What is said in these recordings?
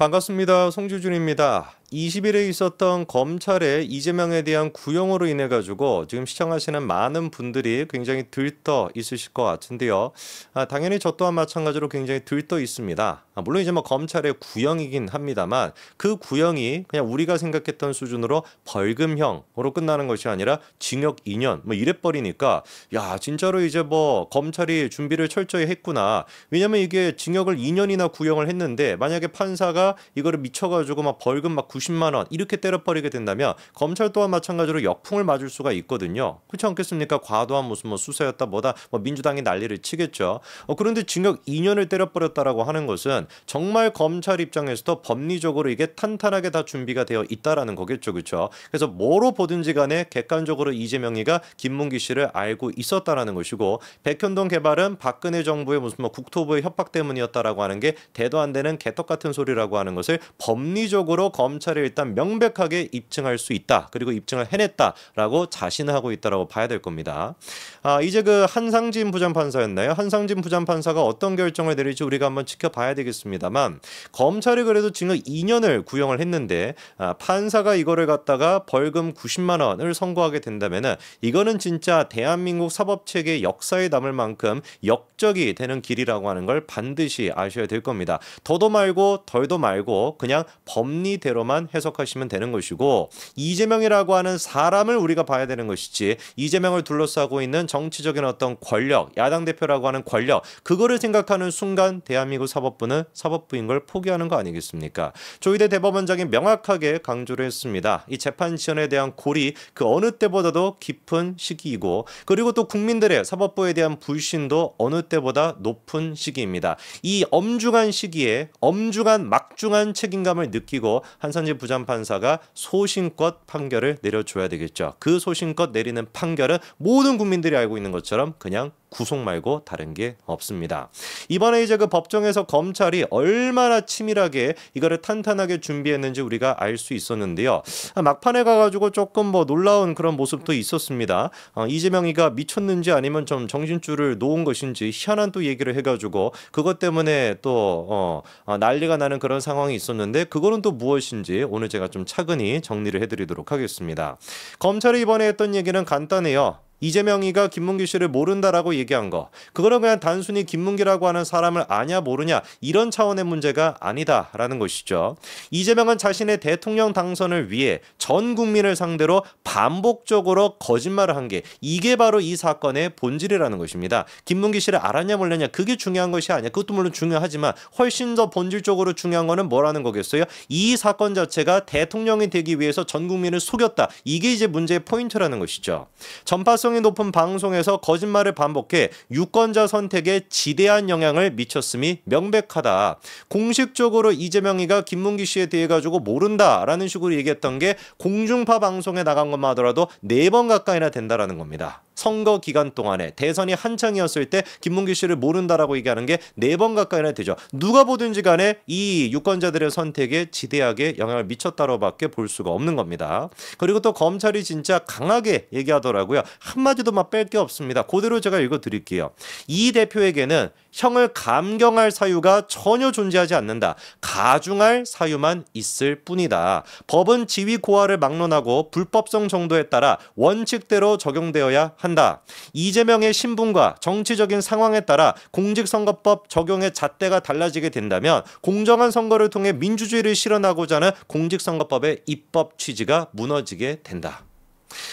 반갑습니다. 송주준입니다. 20일에 있었던 검찰의 이재명에 대한 구형으로 인해 가지고 지금 시청하시는 많은 분들이 굉장히 들떠 있으실 것 같은데요. 아, 당연히 저 또한 마찬가지로 굉장히 들떠 있습니다. 아, 물론 이제 뭐 검찰의 구형이긴 합니다만 그 구형이 그냥 우리가 생각했던 수준으로 벌금형으로 끝나는 것이 아니라 징역 2년 뭐 이래 버리니까 야 진짜로 이제 뭐 검찰이 준비를 철저히 했구나. 왜냐면 이게 징역을 2년이나 구형을 했는데 만약에 판사가 이거를 미쳐가지고 막 벌금 막90 90만 원 이렇게 때려버리게 된다면 검찰 또한 마찬가지로 역풍을 맞을 수가 있거든요. 그렇지 않겠습니까? 과도한 무슨 뭐 수사였다 뭐다 뭐 민주당이 난리를 치겠죠. 어, 그런데 징역 2년을 때려버렸다라고 하는 것은 정말 검찰 입장에서도 법리적으로 이게 탄탄하게 다 준비가 되어 있다라는 거겠죠, 그렇죠? 그래서 뭐로 보든지 간에 객관적으로 이재명이가 김문기 씨를 알고 있었다라는 것이고 백현동 개발은 박근혜 정부의 무슨 뭐 국토부의 협박 때문이었다라고 하는 게 대도 안 되는 개떡 같은 소리라고 하는 것을 법리적으로 검찰 사실관 일단 명백하게 입증할 수 있다. 그리고 입증을 해냈다라고 자신하고 있다라고 봐야 될 겁니다. 아, 이제 그 한상진 부장판사였나요? 한상진 부장판사가 어떤 결정을 내릴지 우리가 한번 지켜봐야 되겠습니다만 검찰이 그래도 징역 2년을 구형을 했는데 아, 판사가 이거를 갖다가 벌금 90만 원을 선고하게 된다면은 이거는 진짜 대한민국 사법 체계 역사에 남을 만큼 역적이 되는 길이라고 하는 걸 반드시 아셔야 될 겁니다. 더도 말고 덜도 말고 그냥 법리대로만 것만 해석하시면 되는 것이고 이재명이라고 하는 사람을 우리가 봐야 되는 것이지 이재명을 둘러싸고 있는 정치적인 어떤 권력, 야당 대표라고 하는 권력 그거를 생각하는 순간 대한민국 사법부는 사법부인 걸 포기하는 거 아니겠습니까? 조희대 대법원장이 명확하게 강조를 했습니다. 이 재판 지연에 대한 골이 그 어느 때보다도 깊은 시기이고 그리고 또 국민들의 사법부에 대한 불신도 어느 때보다 높은 시기입니다. 이 엄중한 시기에 엄중한 막중한 책임감을 느끼고 한선지 이선지 부장판사가 소신껏 판결을 내려줘야 되겠죠. 그 소신껏 내리는 판결은 모든 국민들이 알고 있는 것처럼 그냥 구속 말고 다른 게 없습니다. 이번에 이제 그 법정에서 검찰이 얼마나 치밀하게 이거를 탄탄하게 준비했는지 우리가 알 수 있었는데요. 아, 막판에 가가지고 조금 뭐 놀라운 그런 모습도 있었습니다. 어, 이재명이가 미쳤는지 아니면 좀 정신줄을 놓은 것인지 희한한 또 얘기를 해가지고 그것 때문에 또 어, 어, 난리가 나는 그런 상황이 있었는데 그거는 또 무엇인지 오늘 제가 좀 차근히 정리를 해드리도록 하겠습니다. 검찰이 이번에 했던 얘기는 간단해요. 이재명이가 김문기 씨를 모른다라고 얘기한 거 그거는 그냥 단순히 김문기라고 하는 사람을 아냐 모르냐 이런 차원의 문제가 아니다라는 것이죠. 이재명은 자신의 대통령 당선을 위해 전 국민을 상대로 반복적으로 거짓말을 한 게 이게 바로 이 사건의 본질이라는 것입니다. 김문기 씨를 알았냐 몰랐냐 그게 중요한 것이 아니야. 그것도 물론 중요하지만 훨씬 더 본질적으로 중요한 거는 뭐라는 거겠어요? 이 사건 자체가 대통령이 되기 위해서 전 국민을 속였다. 이게 이제 문제의 포인트라는 것이죠. 전파성 신뢰성이 높은 방송에서 거짓말을 반복해 유권자 선택에 지대한 영향을 미쳤음이 명백하다. 공식적으로 이재명이가 김문기 씨에 대해 가지고 모른다라는 식으로 얘기했던 게 공중파 방송에 나간 것만 하더라도 네 번 가까이나 된다라는 겁니다. 선거 기간 동안에 대선이 한창이었을 때김문규 씨를 모른다라고 얘기하는 게 네 번 가까이나 되죠. 누가 보든지 간에 이 유권자들의 선택에 지대하게 영향을 미쳤다로밖에 볼 수가 없는 겁니다. 그리고 또 검찰이 진짜 강하게 얘기하더라고요. 한마디도 막 뺄 게 없습니다. 그대로 제가 읽어 드릴게요. 이 대표에게는 형을 감경할 사유가 전혀 존재하지 않는다. 가중할 사유만 있을 뿐이다. 법은 지위 고하를 막론하고 불법성 정도에 따라 원칙대로 적용되어야 한다. 한다. 이재명의 신분과 정치적인 상황에 따라 공직선거법 적용의 잣대가 달라지게 된다면 공정한 선거를 통해 민주주의를 실현하고자 하는 공직선거법의 입법 취지가 무너지게 된다.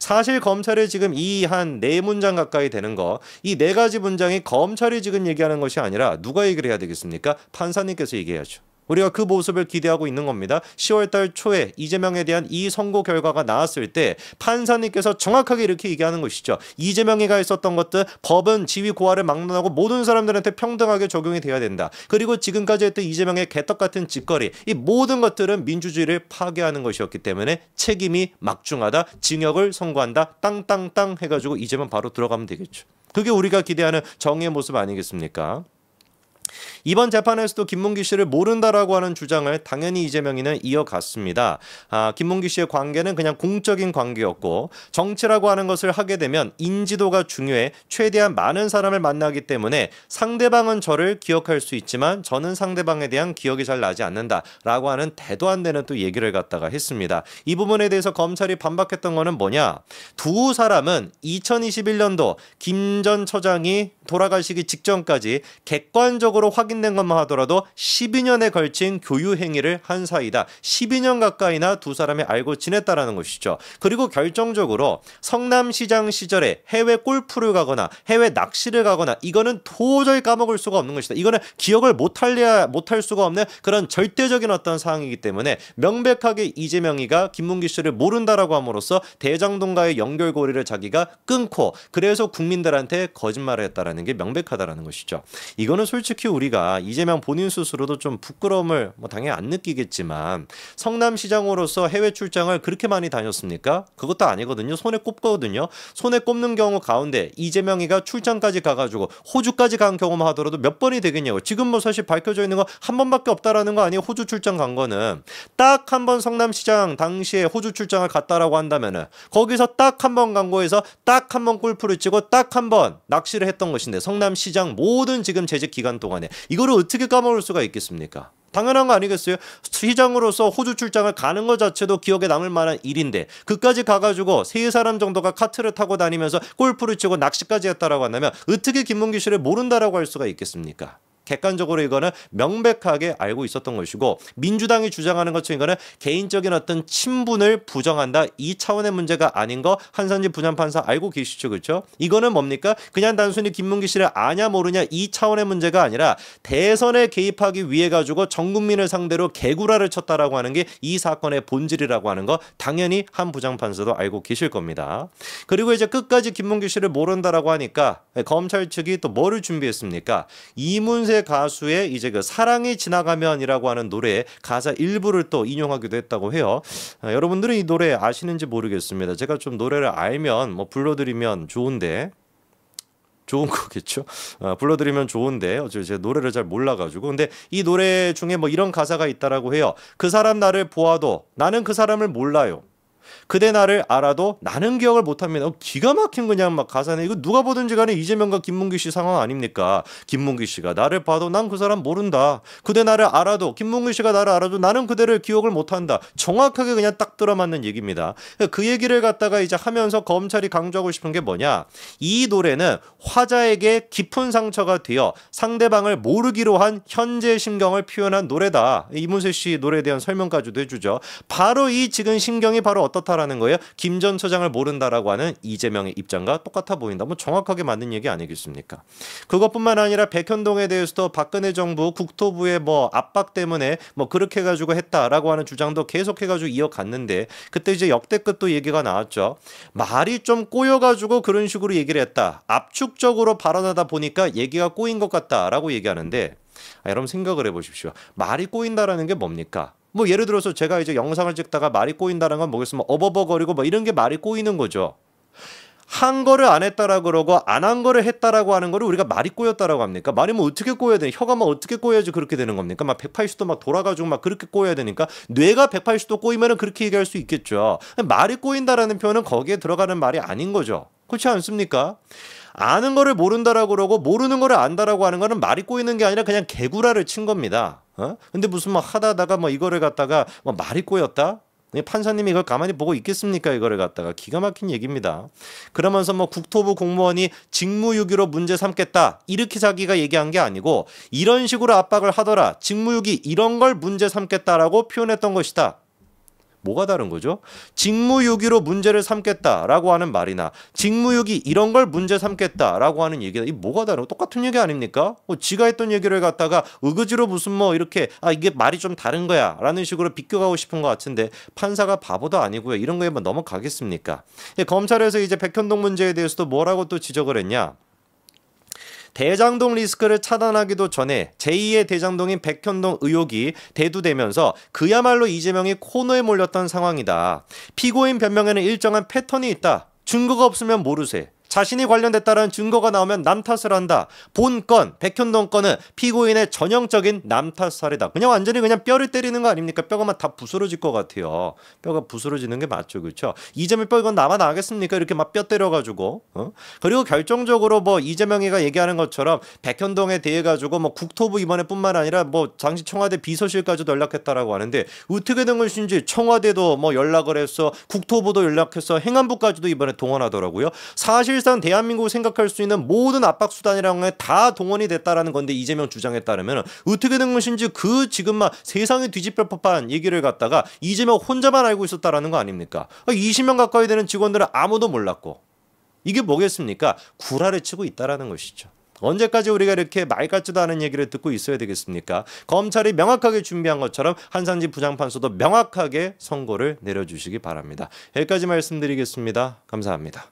사실 검찰이 지금 이 한 네 문장 가까이 되는 거 이 네 가지 문장이 검찰이 지금 얘기하는 것이 아니라 누가 얘기를 해야 되겠습니까? 판사님께서 얘기해야죠. 우리가 그 모습을 기대하고 있는 겁니다. 10월 달 초에 이재명에 대한 이 선고 결과가 나왔을 때 판사님께서 정확하게 이렇게 얘기하는 것이죠. 이재명이가 있었던 것들 법은 지위 고하를 막론하고 모든 사람들한테 평등하게 적용이 돼야 된다. 그리고 지금까지 했던 이재명의 개떡 같은 짓거리 이 모든 것들은 민주주의를 파괴하는 것이었기 때문에 책임이 막중하다. 징역을 선고한다. 땅땅땅 해가지고 이재명 바로 들어가면 되겠죠. 그게 우리가 기대하는 정의의 모습 아니겠습니까? 이번 재판에서도 김문기 씨를 모른다라고 하는 주장을 당연히 이재명이는 이어갔습니다. 아, 김문기 씨의 관계는 그냥 공적인 관계였고 정치라고 하는 것을 하게 되면 인지도가 중요해 최대한 많은 사람을 만나기 때문에 상대방은 저를 기억할 수 있지만 저는 상대방에 대한 기억이 잘 나지 않는다라고 하는 대도 안 되는 또 얘기를 갖다가 했습니다. 이 부분에 대해서 검찰이 반박했던 거는 뭐냐? 두 사람은 2021년도 김 전 처장이 돌아가시기 직전까지 객관적으로 확인된 것만 하더라도 12년에 걸친 교유 행위를 한 사이다. 12년 가까이나 두 사람이 알고 지냈다라는 것이죠. 그리고 결정적으로 성남시장 시절에 해외 골프를 가거나 해외 낚시를 가거나 이거는 도저히 까먹을 수가 없는 것이다. 이거는 기억을 못할래야 못할 수가 없는 그런 절대적인 어떤 사항이기 때문에 명백하게 이재명이가 김문기 씨를 모른다라고 함으로써 대장동과의 연결고리를 자기가 끊고 그래서 국민들한테 거짓말을 했다는 있는게 명백하다라는 것이죠. 이거는 솔직히 우리가 이재명 본인 스스로도 좀 부끄러움을 뭐 당연히 안 느끼겠지만 성남시장으로서 해외 출장을 그렇게 많이 다녔습니까? 그것도 아니거든요. 손에 꼽거든요. 손에 꼽는 경우 가운데 이재명이가 출장까지 가가지고 호주까지 간경험만 하더라도 몇 번이 되겠냐고. 지금 뭐 사실 밝혀져 있는 거 한 번밖에 없다라는 거 아니에요. 호주 출장 간 거는 딱 한 번 성남시장 당시에 호주 출장을 갔다라고 한다면은 거기서 딱 한번광고에서딱 한 번 골프를 치고 딱 한 번 낚시를 했던 것이 것인데 성남시장 모든 지금 재직 기간 동안에 이거를 어떻게 까먹을 수가 있겠습니까? 당연한 거 아니겠어요? 시장으로서 호주 출장을 가는 것 자체도 기억에 남을 만한 일인데 그까지 가가지고 세 사람 정도가 카트를 타고 다니면서 골프를 치고 낚시까지 했다라고 한다면 어떻게 김문기 씨를 모른다라고 할 수가 있겠습니까? 객관적으로 이거는 명백하게 알고 있었던 것이고 민주당이 주장하는 것처럼 이거는 개인적인 어떤 친분을 부정한다 이 차원의 문제가 아닌 거 한선지 부장판사 알고 계시죠 그렇죠? 이거는 뭡니까? 그냥 단순히 김문기 씨를 아냐 모르냐 이 차원의 문제가 아니라 대선에 개입하기 위해 가지고 전 국민을 상대로 개구라를 쳤다라고 하는 게 이 사건의 본질이라고 하는 거 당연히 한 부장판사도 알고 계실 겁니다. 그리고 이제 끝까지 김문기 씨를 모른다라고 하니까 검찰 측이 또 뭐를 준비했습니까? 이문세 가수의 이제 그 사랑이 지나가면이라고 하는 노래의 가사 일부를 또 인용하기도 했다고 해요. 아, 여러분들은 이 노래 아시는지 모르겠습니다. 제가 좀 노래를 알면 뭐 불러드리면 좋은데 좋은 거겠죠. 아, 불러드리면 좋은데 어제 제 노래를 잘 몰라가지고 근데 이 노래 중에 뭐 이런 가사가 있다라고 해요. 그 사람 나를 보아도 나는 그 사람을 몰라요. 그대 나를 알아도 나는 기억을 못합니다. 어, 기가 막힌 그냥 막 가사네. 이거 누가 보든지 간에 이재명과 김문기 씨 상황 아닙니까? 김문기 씨가 나를 봐도 난 그 사람 모른다. 그대 나를 알아도 김문기 씨가 나를 알아도 나는 그대를 기억을 못한다. 정확하게 그냥 딱 들어맞는 얘기입니다. 그 얘기를 갖다가 이제 하면서 검찰이 강조하고 싶은 게 뭐냐? 이 노래는 화자에게 깊은 상처가 되어 상대방을 모르기로 한 현재 심경을 표현한 노래다. 이문세 씨 노래에 대한 설명까지도 해주죠. 바로 이 지금 심경이 바로 어떻다라는 거예요. 김 전 처장을 모른다라고 하는 이재명의 입장과 똑같아 보인다. 뭐 정확하게 맞는 얘기 아니겠습니까? 그것뿐만 아니라 백현동에 대해서도 박근혜 정부 국토부의 뭐 압박 때문에 뭐 그렇게 해가지고 했다라고 하는 주장도 계속해가지고 이어갔는데 그때 이제 역대급 또 얘기가 나왔죠. 말이 좀 꼬여가지고 그런 식으로 얘기를 했다. 압축적으로 발언하다 보니까 얘기가 꼬인 것 같다라고 얘기하는데 아, 여러분 생각을 해보십시오. 말이 꼬인다라는 게 뭡니까? 뭐 예를 들어서 제가 이제 영상을 찍다가 말이 꼬인다는 건 뭐겠으면 어버버거리고 뭐 이런 게 말이 꼬이는 거죠. 한 거를 안 했다라고 그러고 안 한 거를 했다라고 하는 거를 우리가 말이 꼬였다라고 합니까? 말이 뭐 어떻게 꼬여야 되냐? 혀가 뭐 어떻게 꼬여야지 그렇게 되는 겁니까? 막 180도 막 돌아가지고 막 그렇게 꼬여야 되니까 뇌가 180도 꼬이면은 그렇게 얘기할 수 있겠죠. 말이 꼬인다라는 표현은 거기에 들어가는 말이 아닌 거죠. 그렇지 않습니까? 아는 거를 모른다라고 그러고 모르는 거를 안다라고 하는 거는 말이 꼬이는 게 아니라 그냥 개구라를 친 겁니다. 어? 근데 무슨 막 하다다가 뭐 이거를 갖다가 뭐 말이 꼬였다? 예, 판사님이 이걸 가만히 보고 있겠습니까? 이거를 갖다가 기가 막힌 얘기입니다. 그러면서 뭐 국토부 공무원이 직무유기로 문제 삼겠다 이렇게 자기가 얘기한 게 아니고 이런 식으로 압박을 하더라 직무유기 이런 걸 문제 삼겠다라고 표현했던 것이다. 뭐가 다른 거죠? 직무유기로 문제를 삼겠다라고 하는 말이나 직무유기 이런 걸 문제 삼겠다라고 하는 얘기가 이 뭐가 다른 거 똑같은 얘기 아닙니까? 뭐 지가 했던 얘기를 갖다가 의거지로 무슨 뭐 이렇게 아 이게 말이 좀 다른 거야라는 식으로 비껴가고 싶은 것 같은데 판사가 바보도 아니고요 이런 거에만 넘어가겠습니까? 예, 검찰에서 이제 백현동 문제에 대해서도 뭐라고 또 지적을 했냐? 대장동 리스크를 차단하기도 전에 제2의 대장동인 백현동 의혹이 대두되면서 그야말로 이재명이 코너에 몰렸던 상황이다. 피고인 변명에는 일정한 패턴이 있다. 증거가 없으면 모르세. 자신이 관련됐다는 증거가 나오면 남 탓을 한다. 본건 백현동 건은 피고인의 전형적인 남탓살이다 그냥 완전히 그냥 뼈를 때리는 거 아닙니까? 뼈가 막다 부스러질 것 같아요. 뼈가 부스러지는 게 맞죠, 그렇죠? 이재명 뼈 이건 남아 나겠습니까? 이렇게 막 뼈 때려가지고 어? 그리고 결정적으로 뭐 이재명이가 얘기하는 것처럼 백현동에 대해 가지고 뭐 국토부 이번에뿐만 아니라 뭐 당시 청와대 비서실까지도 연락했다라고 하는데 어떻게 된 것인지 청와대도 뭐 연락을 했어, 국토부도 연락했어, 행안부까지도 이번에 동원하더라고요. 사실 사실상 대한민국을 생각할 수 있는 모든 압박 수단이라는 게다 동원이 됐다라는 건데 이재명 주장에 따르면 어떻게 된 것인지 그 지금 막 세상이 뒤집힐 법한 얘기를 갖다가 이재명 혼자만 알고 있었다라는 거 아닙니까? 20명 아, 가까이 되는 직원들은 아무도 몰랐고 이게 뭐겠습니까? 구라를 치고 있다라는 것이죠. 언제까지 우리가 이렇게 말 같지도 않은 얘기를 듣고 있어야 되겠습니까? 검찰이 명확하게 준비한 것처럼 한상진 부장판소도 명확하게 선고를 내려주시기 바랍니다. 여기까지 말씀드리겠습니다. 감사합니다.